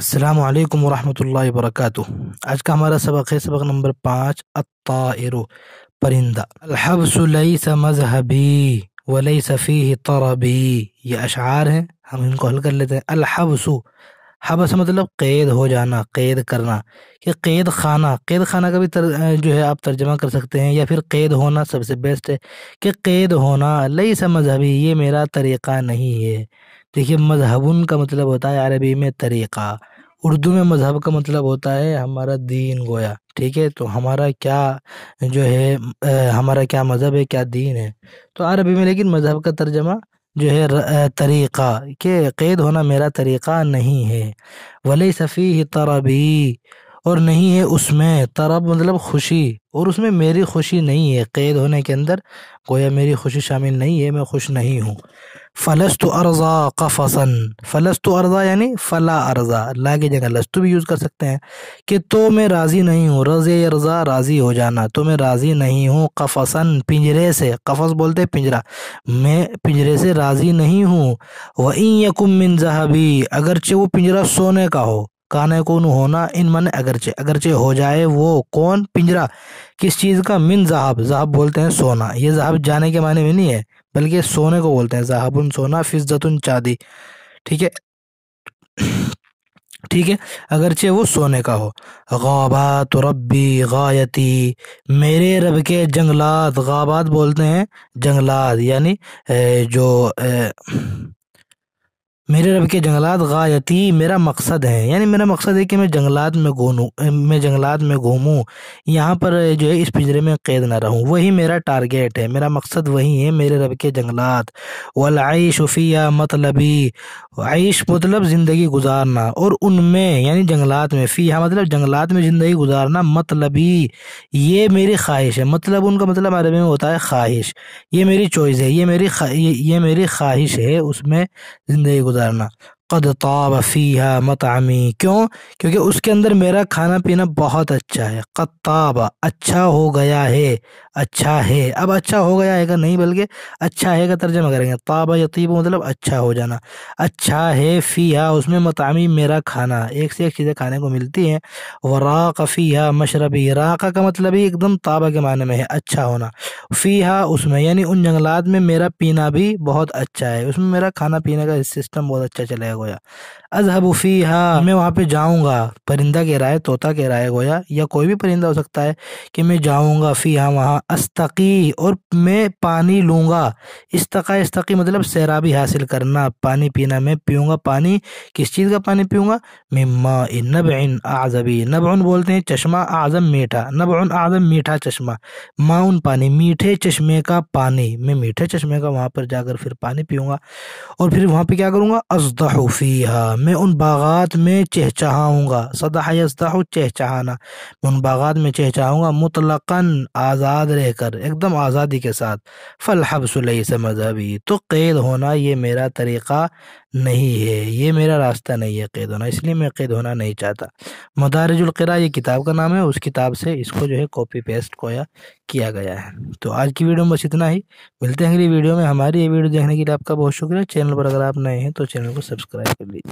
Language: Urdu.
السلام علیکم ورحمۃ اللہ وبرکاتہ آج کا ہمارا سبق ہے سبق نمبر پانچ الطائر پرندہ الحبس سلائی مذہبی ولی صفی طربی یہ اشعار ہیں ہم ان کو حل کر لیتے ہیں الحبس حبس مطلب قید ہو جانا قید کرنا کہ قید خانہ قید خانہ کا بھی جو ہے آپ ترجمہ کر سکتے ہیں یا پھر قید ہونا سب سے بیسٹ ہے کہ قید ہونا لئی سا مذہبی یہ میرا طریقہ نہیں ہے دیکھیے مذہبن کا مطلب ہوتا ہے عربی میں طریقہ اردو میں مذہب کا مطلب ہوتا ہے ہمارا دین گویا ٹھیک ہے تو ہمارا کیا جو ہے ہمارا کیا مذہب ہے کیا دین ہے تو عربی میں لیکن مذہب کا ترجمہ جو ہے طریقہ کہ قید ہونا میرا طریقہ نہیں ہے ولی صفی تربی اور نہیں ہے اس میں طرب مطلب خوشی اور اس میں میری خوشی نہیں ہے قید ہونے کے اندر گویا میری خوشی شامل نہیں ہے میں خوش نہیں ہوں فلست ارضا قفصن فلست ارضا یعنی فلا ارضا لا کے جگہ لستو بھی یوز کر سکتے ہیں کہ تو میں راضی نہیں ہوں رض ارضا راضی ہو جانا تو میں راضی نہیں ہوں قفصن پنجرے سے قفص بولتے پنجرا میں پنجرے سے راضی نہیں ہوں مِّن یقمی اگرچہ وہ پنجرا سونے کا ہو کانے کون ہونا ان من اگرچہ اگرچہ ہو جائے وہ کون پنجرا کس چیز کا من زہب زہب بولتے ہیں سونا یہ زہب جانے کے معنی میں نہیں ہے بلکہ سونے کو بولتے ہیں زہب ان سونا فزت ان چادی ٹھیک ہے ٹھیک ہے اگرچہ وہ سونے کا ہو غابات ربی غایتی میرے رب کے جنگلات غابات بولتے ہیں جنگلات یعنی جو میرے رب کے جنگلات غایتی میرا مقصد ہے یعنی میرا مقصد ہے کہ میں جنگلات میں گونوں میں جنگلات میں گھوموں یہاں پر جو ہے اس پنجرے میں قید نہ رہوں وہی میرا ٹارگیٹ ہے میرا مقصد وہی ہے میرے رب کے جنگلات والعیش فیہ مطلبی عیش مطلب زندگی گزارنا اور ان میں یعنی جنگلات میں فیہ مطلب جنگلات میں زندگی گزارنا مطلبی یہ میری خواہش ہے مطلب ان کا مطلب عربی میں ہوتا ہے خواہش یہ میری چوائز ہے یہ میری یہ میری خواہش ہے اس میں زندگی گزارنا ఉదాహరణ قد طاب فیہا مطعمی کیوں کیونکہ اس کے اندر میرا کھانا پینا بہت اچھا ہے قد طاب اچھا ہو گیا ہے اچھا ہے اب اچھا ہو گیا ہے کہ نہیں بلکہ اچھا ہے کا ترجمہ کریں گے طاب یطیب مطلب اچھا ہو جانا اچھا ہے فیہا اس میں مطعمی میرا کھانا ایک سے ایک چیزیں کھانے کو ملتی ہیں وراق فیہا مشربی راقہ کا مطلب ہی ایک دم طابہ کے معنی میں ہے اچھا ہونا فیہا اس میں یعنی ان جنگلات میں میرا پینا بھی بہت اچھا ہے اس میں میرا کھانا پینے کا سسٹم بہت اچھا چلے گا 哎呀。اذہب فیہا میں وہاں پہ جاؤں گا پرندہ کہہ رہا ہے طوطا رہا ہے گویا یا کوئی بھی پرندہ ہو سکتا ہے کہ میں جاؤں گا فیہا وہاں استقی اور میں پانی لوں گا استقا استقی مطلب سیرابی حاصل کرنا پانی پینا میں پیوں گا پانی کس چیز کا پانی پیوں گا مما نبعن نہ اعظبی نبعن بولتے ہیں چشمہ اعظم میٹھا نبعن اعظم میٹھا چشمہ معاون پانی میٹھے چشمے کا پانی میں میٹھے چشمے کا وہاں پر جا کر پھر پانی پیوں گا اور پھر وہاں پہ کیا کروں گا ازدہ حفیحہ میں ان باغات میں چہچہاؤں گا صدا یس چہچہانا میں ان باغات میں چہچہاؤں گا مطلقاً آزاد رہ کر ایک دم آزادی کے ساتھ فلحب سلحی سم مذہبی تو قید ہونا یہ میرا طریقہ نہیں ہے یہ میرا راستہ نہیں ہے قید ہونا اس لیے میں قید ہونا نہیں چاہتا مدارج القرا یہ کتاب کا نام ہے اس کتاب سے اس کو جو ہے کاپی پیسٹ کویا کیا گیا ہے تو آج کی ویڈیو میں بس اتنا ہی ملتے ہیں اگلی ویڈیو میں ہماری یہ ویڈیو دیکھنے کے لیے آپ کا بہت شکریہ چینل پر اگر آپ نئے ہیں تو چینل کو سبسکرائب کر لیجیے